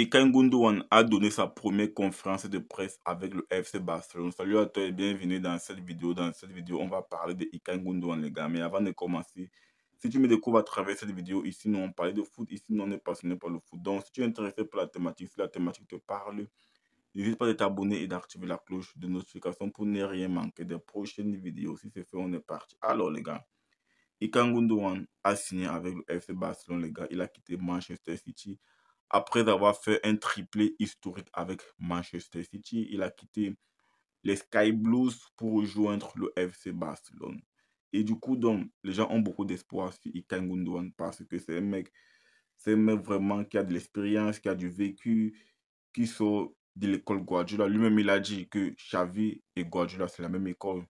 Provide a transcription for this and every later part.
Ikengunduan a donné sa première conférence de presse avec le FC Barcelone. Salut à toi et bienvenue dans cette vidéo. Dans cette vidéo, on va parler de Ikengunduan, les gars. Mais avant de commencer, si tu me découvres à travers cette vidéo, ici, nous, on parlait de foot. Ici, nous, on est passionné par le foot. Donc, si tu es intéressé par la thématique, si la thématique te parle, n'hésite pas à t'abonner et d'activer la cloche de notification pour ne rien manquer des prochaines vidéos. Si c'est fait, on est parti. Alors, les gars. Ikengunduan a signé avec le FC Barcelone, les gars. Il a quitté Manchester City après avoir fait un triplé historique avec Manchester City, il a quitté les Sky Blues pour rejoindre le FC Barcelone. Et du coup, donc, les gens ont beaucoup d'espoir sur Ikan Gundogan parce que c'est un mec, c'est un vraiment qui a de l'expérience, qui a du vécu, qui sort de l'école Guardiola. Lui-même, il a dit que Xavi et Guardiola, c'est la même école.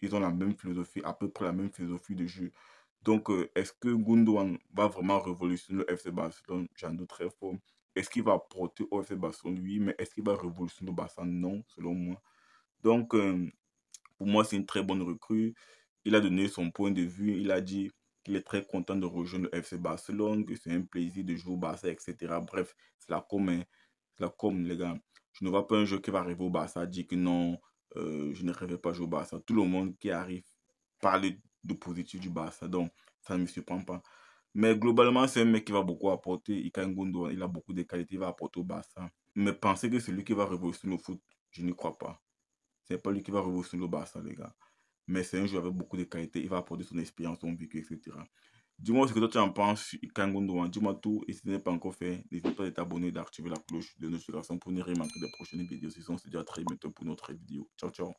Ils ont la même philosophie, à peu près la même philosophie de jeu. Donc, euh, est-ce que Gundogan va vraiment révolutionner le FC Barcelone J'en doute très fort. Est-ce qu'il va porter au FC Barcelone Oui, mais est-ce qu'il va révolutionner le Barça Non, selon moi. Donc, euh, pour moi, c'est une très bonne recrue. Il a donné son point de vue. Il a dit qu'il est très content de rejoindre le FC Barcelone, que c'est un plaisir de jouer au Barça, etc. Bref, c'est la com, hein. c'est la com, les gars. Je ne vois pas un jeu qui va arriver au Barça, dit que non, euh, je ne rêvais pas jouer au Barça. Tout le monde qui arrive parle de positif du Barça. Donc, ça ne me surprend pas. Mais globalement, c'est un mec qui va beaucoup apporter. Ika il a beaucoup de qualités, il va apporter au Barça. Mais penser que c'est lui qui va révolutionner le foot, je n'y crois pas. C'est pas lui qui va révolutionner le Barça, les gars. Mais c'est un joueur avec beaucoup de qualités, il va apporter son expérience, son vécu, etc. Dis-moi ce que toi tu en penses, Ika hein. Dis-moi tout. Et si ce n'est pas encore fait, n'hésite pas à t'abonner et d'activer la cloche de notification pour ne rien manquer des prochaines vidéos. Sinon, c'est déjà très bientôt pour notre vidéo. Ciao, ciao.